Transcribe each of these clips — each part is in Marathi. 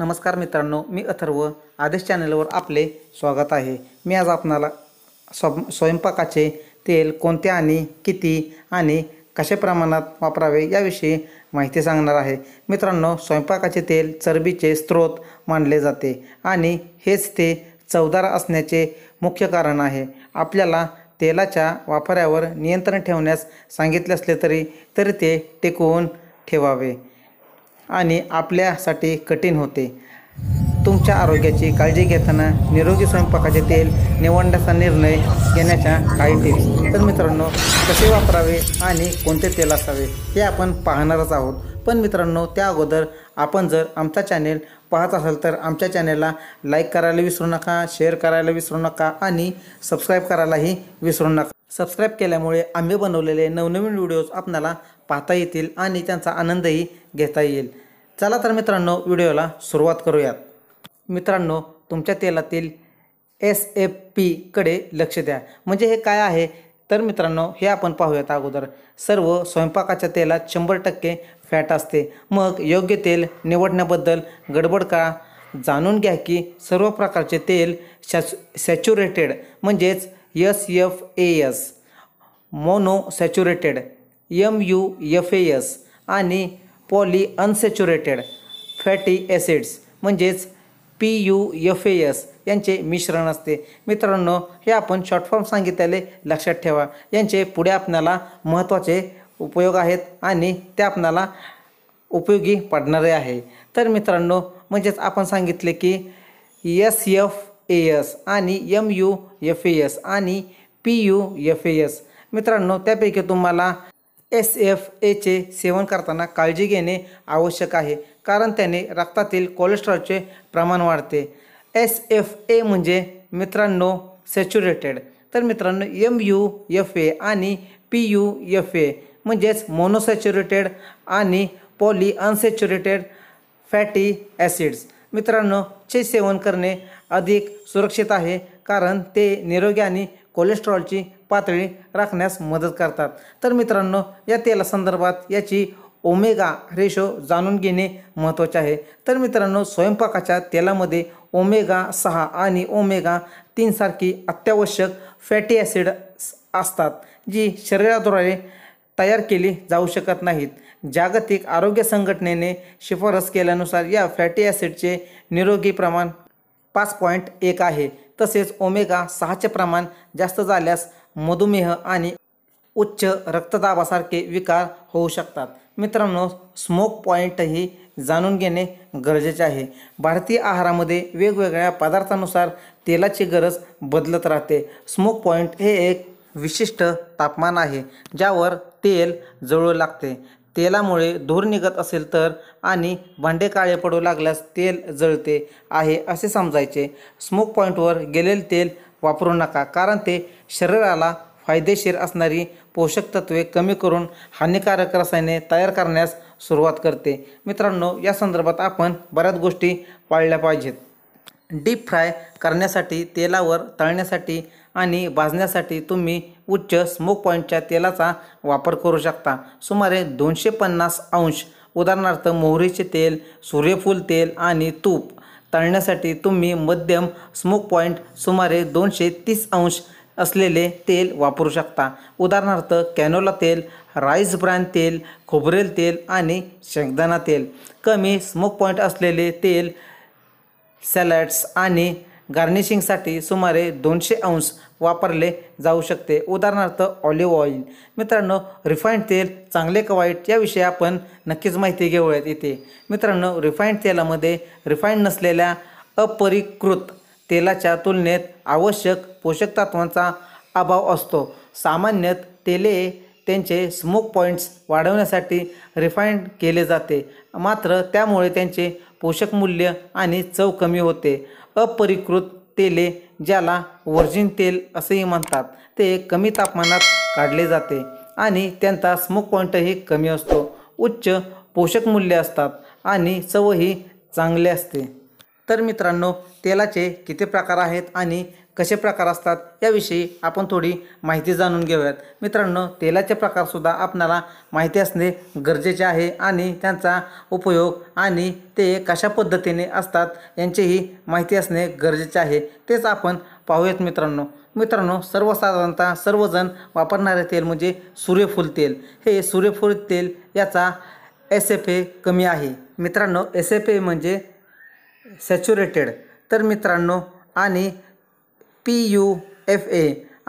नमस्कार मित्रांनो मी अथर्व आदेश चॅनलवर आपले स्वागत आहे मी आज आपणाला स्व स्वयंपाकाचे तेल कोणते आणि किती आणि कशा प्रमाणात वापरावे याविषयी माहिती सांगणार आहे मित्रांनो स्वयंपाकाचे तेल चरबीचे स्रोत मानले जाते आणि हेच ते चवदार असण्याचे मुख्य कारण आहे आपल्याला तेलाच्या वापरावर नियंत्रण ठेवण्यास सांगितले असले तरी तरी ते टिकवून ठेवावे आणि आपल्यासाठी कठीण होते तुमच्या आरोग्याची काळजी घेताना निरोगी स्वयंपाकाचे तेल निवडण्याचा निर्णय घेण्याच्या काही टिप्स तर मित्रांनो कसे वापरावे आणि कोणते तेल असावे हे आपण पाहणारच आहोत पण मित्रांनो त्या अगोदर आपण जर आमचा चॅनेल पाहत असाल तर आमच्या चॅनेलला लाईक करायला विसरू नका शेअर करायला विसरू नका आणि सबस्क्राईब करायलाही विसरू नका सबस्क्राईब केल्यामुळे आम्ही बनवलेले नवनवीन व्हिडिओज आपल्याला पाहता येतील आणि त्यांचा आनंदही घेता येईल चला तर मित्रांनो व्हिडिओला सुरुवात करूयात मित्रांनो तुमच्या तेलातील एस एफ पीकडे लक्ष द्या म्हणजे हे काय आहे तर मित्रांनो हे आपण पाहूयात अगोदर सर्व स्वयंपाकाच्या तेलात शंभर टक्के फॅट असते मग योग्य तेल निवडण्याबद्दल गडबड का जाणून घ्या की सर्व प्रकारचे तेल सॅच सॅच्युरेटेड म्हणजेच S F A S mono saturated M U F S आणि पॉली अनसॅच्युरेटेड फॅटी ॲसिड्स म्हणजेच पी यू एफ एस यांचे मिश्रण असते मित्रांनो हे आपण शॉर्टफॉर्म फॉर्म लक्षात ठेवा यांचे पुढे आपल्याला महत्त्वाचे उपयोग आहेत आणि ते आपणाला उपयोगी पडणारे आहे तर मित्रांनो म्हणजेच आपण सांगितले की एस एफ ए एस आणि यम यू एफ एस आणि पी यू एफ एस मित्रांनो त्यापैकी तुम्हाला एस एफ एचे सेवन करताना काळजी घेणे आवश्यक आहे कारण त्याने रक्तातील कोलेस्ट्रॉलचे प्रमाण वाढते एस एफ ए म्हणजे मित्रांनो सॅच्युरेटेड तर मित्रांनो एम यू एफ ए आणि पी यू एफ ए म्हणजेच मोनोसॅच्युरेटेड आणि पॉली अनसॅच्युरेटेड फॅटी ॲसिड्स मित्रांनो चे सेवन करणे अधिक सुरक्षित आहे कारण ते निरोगी आणि कोलेस्ट्रॉलची पातळी राखण्यास मदत करतात तर मित्रांनो या तेलासंदर्भात याची ओमेगा रेशो जाणून घेणे महत्त्वाचे आहे तर मित्रांनो स्वयंपाकाच्या तेलामध्ये ओमेगा सहा आणि ओमेगा तीनसारखी अत्यावश्यक फॅटी ॲसिड असतात जी शरीराद्वारे तयार केली जाऊ शकत नाहीत जागतिक आरोग्य संघटनेने शिफारस केल्यानुसार या फॅटी ॲसिडचे निरोगी प्रमाण पाच पॉईंट एक आहे तसेच ओमेगा सहाचे प्रमाण जास्त झाल्यास मधुमेह आणि उच्च रक्तदाबासारखे विकार होऊ शकतात मित्रांनो स्मोक पॉईंटही जाणून घेणे गरजेचे आहे भारतीय आहारामध्ये वेगवेगळ्या पदार्थानुसार तेलाची गरज बदलत राहते स्मोक पॉईंट हे एक विशिष्ट तापमान आहे ज्यावर तेल जळू लागते तेलामुळे धूर निघत असेल तर आणि भांडे काळे पडू लागल्यास तेल जळते आहे असे समजायचे स्मोक पॉईंटवर गेलेले तेल वापरू नका कारण ते शरीराला फायदेशीर असणारी पोषक तत्वे कमी करून हानिकारक रसायने तयार करण्यास सुरुवात करते मित्रांनो या संदर्भात आपण बऱ्याच गोष्टी पाळल्या पाहिजेत डीप फ्राय करण्यासाठी तेलावर तळण्यासाठी आणि भाजण्यासाठी तुम्ही उच्च स्मोक पॉईंटच्या तेलाचा वापर करू शकता सुमारे दोनशे पन्नास अंश उदाहरणार्थ मोहरीचे तेल सूर्यफूल तेल आणि तूप टाळण्यासाठी तुम्ही मध्यम स्मोक पॉईंट सुमारे दोनशे तीस अंश असलेले तेल वापरू शकता उदाहरणार्थ कॅनोला तेल राईस ब्रँड तेल खोबरेल तेल आणि शेंगदाणा तेल कमी स्मोक पॉईंट असलेले तेल सॅलड्स आणि गार्निशिंगसाठी सुमारे दोनशे अंश वापरले जाऊ शकते उदाहरणार्थ ऑलिव्ह ऑइल मित्रांनो रिफाईंड तेल चांगले का वाईट याविषयी आपण नक्कीच माहिती घेऊयात इथे मित्रांनो रिफाईंड तेलामध्ये रिफाईंड नसलेल्या अपरिकृत तेलाच्या तुलनेत आवश्यक पोषक तत्वांचा अभाव असतो सामान्यत तेले त्यांचे स्मोक पॉईंट्स वाढवण्यासाठी रिफाईंड केले जाते मात्र त्यामुळे त्यांचे पोषक मूल्य आणि चव कमी होते अपरिकृत तेले ज्याला वर्जिन तेल असेही म्हणतात ते कमी तापमानात काढले जाते आणि त्यांचा स्मोक पॉईंटही कमी असतो उच्च पोषक मूल्य असतात आणि चवही चांगले असते तर मित्रांनो तेलाचे किती प्रकार आहेत आणि कसे प्रकार असतात याविषयी आपण थोडी माहिती जाणून घेऊयात मित्रांनो तेलाचे प्रकारसुद्धा आपणाला माहिती असणे गरजेचे आहे आणि त्यांचा उपयोग आणि ते कशा पद्धतीने असतात यांचीही माहिती असणे गरजेचे आहे तेच आपण पाहूयात मित्रांनो मित्रांनो सर्वसाधारणतः सर्वजण वापरणारे तेल म्हणजे सूर्यफूल तेल हे सूर्यफूल तेल याचा एस एफ ए कमी आहे मित्रांनो एस एफ ए म्हणजे सॅच्युरेटेड तर मित्रांनो आणि पी यू एफ ए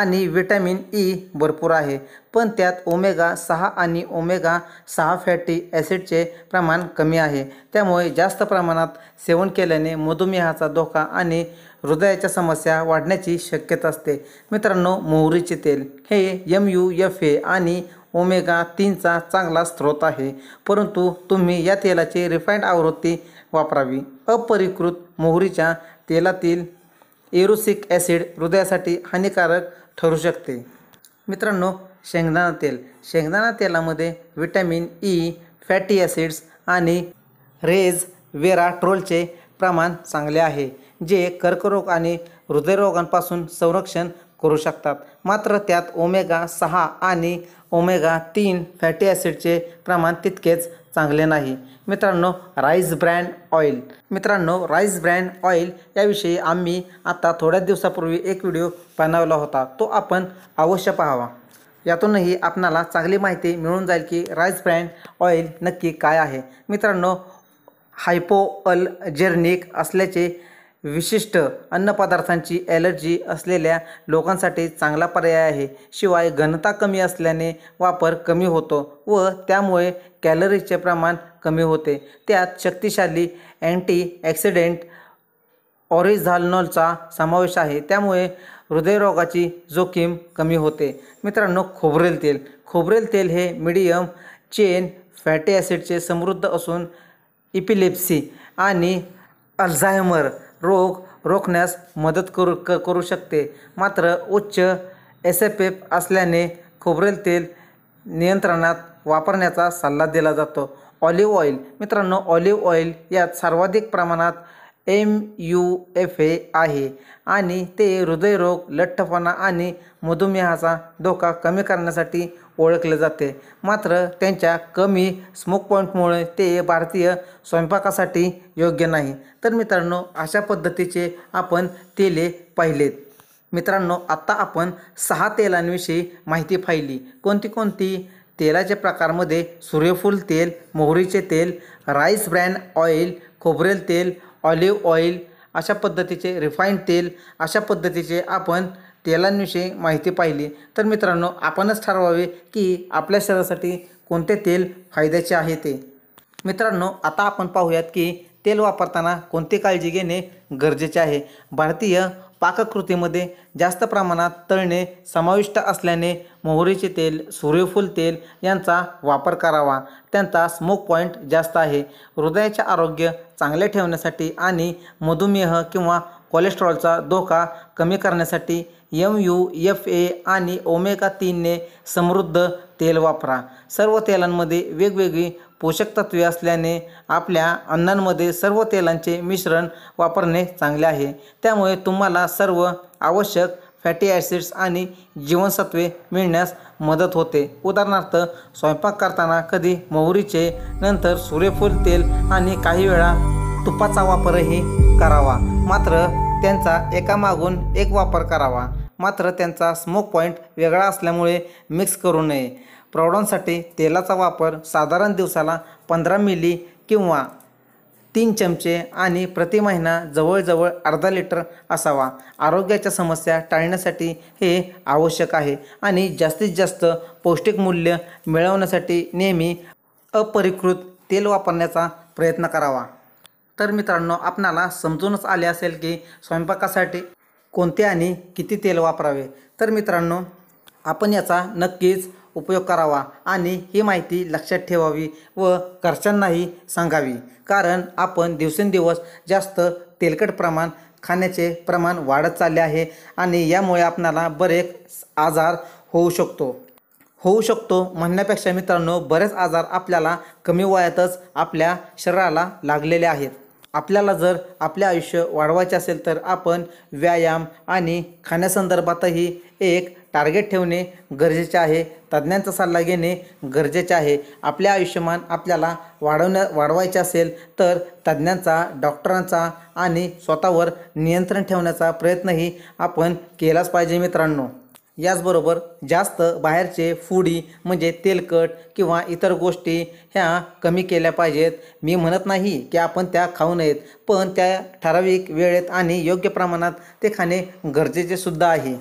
आणि विटॅमिन ई भरपूर आहे पण त्यात ओमेगा सहा आणि ओमेगा सहा फॅटी ॲसिडचे प्रमाण कमी आहे त्यामुळे जास्त प्रमाणात सेवन केल्याने मधुमेहाचा धोका आणि हृदयाच्या समस्या वाढण्याची शक्यता असते मित्रांनो मोहरीचे तेल हे यम यू एफ ए आणि ओमेगा तीनचा चांगला स्रोत आहे परंतु तुम्ही या तेलाची रिफाईंड आवृत्ती वापरावी अपरिकृत मोहरीच्या तेलातील एरुसिक ॲसिड हृदयासाठी हानिकारक ठरू शकते मित्रांनो शेंगदाणा तेल शेंगदाणा तेलामध्ये विटॅमिन ई फॅटी ॲसिड्स आणि रेज वेराट्रोलचे प्रमाण चांगले आहे जे कर्करोग आणि हृदयरोगांपासून संरक्षण करू शकतात मात्र त्यात ओमेगा सहा आणि ओमेगा तीन फॅटी ॲसिडचे प्रमाण तितकेच चांगले नाही मित्रांनो राईस ब्रँड ऑइल मित्रांनो राईस ब्रँड ऑइल याविषयी आम्ही आता थोड्याच दिवसापूर्वी एक व्हिडिओ बनवला होता तो आपण अवश्य पाहावा यातूनही आपणाला चांगली माहिती मिळून जाईल की राईस ब्रँड ऑइल नक्की काय आहे मित्रांनो हायपोअलजेर्निक असल्याचे विशिष्ट अन्नपदार्थांची ॲलर्जी असलेल्या लोकांसाठी चांगला पर्याय आहे शिवाय घनता कमी असल्याने वापर कमी होतो व त्यामुळे कॅलरीचे प्रमाण कमी होते त्यात शक्तिशाली ॲक्सिडेंट ऑरिझालनॉलचा समावेश आहे त्यामुळे हृदयरोगाची जोखीम कमी होते मित्रांनो खोबरेल तेल खोबरेल तेल हे मिडियम चेन फॅटी ॲसिडचे समृद्ध असून इपिलेप्सी आणि अल्झायमर रोग रोखण्यास मदत करू क करू शकते मात्र उच्च एस एफ एफ असल्याने खोबरेल तेल नियंत्रणात वापरण्याचा सल्ला दिला जातो ऑलिव्ह ऑइल मित्रांनो ऑलिव्ह ऑइल यात सर्वाधिक प्रमाणात एम यू एफ ए आहे आणि ते हृदयरोग लठ्ठपणा आणि मधुमेहाचा धोका कमी करण्यासाठी ओळखले जाते मात्र त्यांच्या कमी स्मोक पॉईंटमुळे ते भारतीय स्वयंपाकासाठी योग्य नाही तर मित्रांनो अशा पद्धतीचे आपण तेले पाहिलेत मित्रांनो आत्ता आपण सहा तेलांविषयी माहिती पाहिली कोणती कोणती तेलाच्या प्रकारमध्ये सूर्यफूल तेल मोहरीचे तेल राईस ब्रँड ऑइल खोबरेल तेल ऑलिव्ह ऑइल अशा पद्धतीचे रिफाईंड तेल अशा पद्धतीचे आपण तेलांविषयी माहिती पाहिली तर मित्रांनो आपणच ठरवावे की आपल्या शरीरासाठी कोणते तेल फायद्याचे आहे ते मित्रांनो आता आपण पाहूयात की तेल वापरताना कोणती काळजी घेणे गरजेचे आहे भारतीय पाककृतीमध्ये जास्त प्रमाणात तळणे समाविष्ट असल्याने मोहरीचे तेल सूर्यफूल तेल यांचा वापर करावा त्यांचा स्मोक पॉईंट जास्त आहे हृदयाचे आरोग्य चांगले ठेवण्यासाठी आणि मधुमेह किंवा कोलेस्ट्रॉलचा धोका कमी करण्यासाठी एम यू एफ ए आणि ओमेगा तीनने समृद्ध तेल वापरा सर्व तेलांमध्ये वेगवेगळी पोषक तत्वे असल्याने आपल्या अन्नांमध्ये सर्व तेलांचे मिश्रण वापरणे चांगले आहे त्यामुळे तुम्हाला सर्व आवश्यक फॅटी ॲसिड्स आणि जीवनसत्वे मिळण्यास मदत होते उदाहरणार्थ स्वयंपाक करताना कधी मोहरीचे नंतर सूर्यफूल तेल आणि काही वेळा तुपाचा वापरही करावा मात्र त्यांचा एकामागून एक वापर करावा मात्र त्यांचा स्मोक पॉईंट वेगळा असल्यामुळे मिक्स करू नये प्रौढांसाठी तेलाचा वापर साधारण दिवसाला पंधरा मिली किंवा तीन चमचे आणि प्रति महिना जवळजवळ अर्धा लिटर असावा आरोग्याच्या समस्या टाळण्यासाठी हे आवश्यक आहे आणि जास्तीत जास्त पौष्टिक मूल्य मिळवण्यासाठी नेहमी अपरिकृत तेल वापरण्याचा प्रयत्न करावा तर मित्रांनो आपणाला समजूनच आले असेल की स्वयंपाकासाठी कोणते आणि किती तेल वापरावे तर मित्रांनो आपण याचा नक्कीच उपयोग करावा आणि ही माहिती लक्षात ठेवावी व घरच्यांनाही सांगावी कारण आपण दिवसेंदिवस जास्त तेलकट प्रमाण खाण्याचे प्रमाण वाढत चालले आहे आणि यामुळे आपणाला बरेच आजार होऊ शकतो होऊ शकतो म्हणण्यापेक्षा मित्रांनो बरेच आजार आपल्याला कमी वयातच आपल्या शरीराला लागलेले आहेत आपल्याला जर आपले आयुष्य वाढवायचे असेल तर आपण व्यायाम आणि खाण्यासंदर्भातही एक टार्गेट ठेवणे गरजेचे आहे तज्ज्ञांचा सल्ला घेणे गरजेचे आहे आपले आयुष्यमान आपल्याला वाढवण्या वाढवायचे असेल तर तज्ज्ञांचा डॉक्टरांचा आणि स्वतःवर नियंत्रण ठेवण्याचा प्रयत्नही आपण केलाच पाहिजे मित्रांनो याचबरोबर जास्त बाहेरचे फुडी म्हणजे तेलकट किंवा इतर गोष्टी ह्या कमी केल्या पाहिजेत मी म्हणत नाही की आपण त्या खाऊ नयेत पण त्या ठराविक वेळेत आणि योग्य प्रमाणात ते खाणे गरजेचे सुद्धा आहे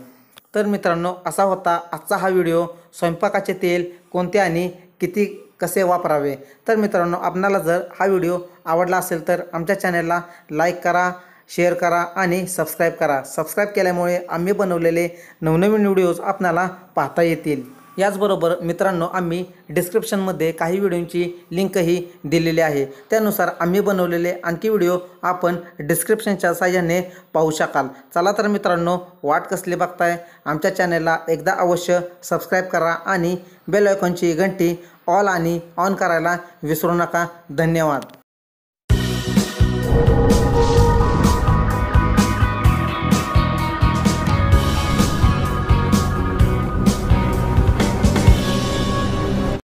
तर मित्रांनो असा होता आजचा हा व्हिडिओ स्वयंपाकाचे तेल कोणते आणि किती कसे वापरावे तर मित्रांनो आपणाला जर हा व्हिडिओ आवडला असेल तर आमच्या चॅनलला लाईक करा शेअर करा आणि सबस्क्राईब करा सबस्क्राईब केल्यामुळे आम्ही बनवलेले नवनवीन व्हिडिओज आपणाला पाहता येतील याचबरोबर मित्रांनो आम्ही डिस्क्रिप्शनमध्ये काही व्हिडिओंची लिंकही दिलेली आहे त्यानुसार आम्ही बनवलेले आणखी व्हिडिओ आपण डिस्क्रिप्शनच्या साह्याने पाहू शकाल चला तर मित्रांनो वाट कसली बघताय आमच्या चॅनेलला एकदा अवश्य सबस्क्राईब करा आणि बेल घंटी ऑल आणि ऑन करायला विसरू नका धन्यवाद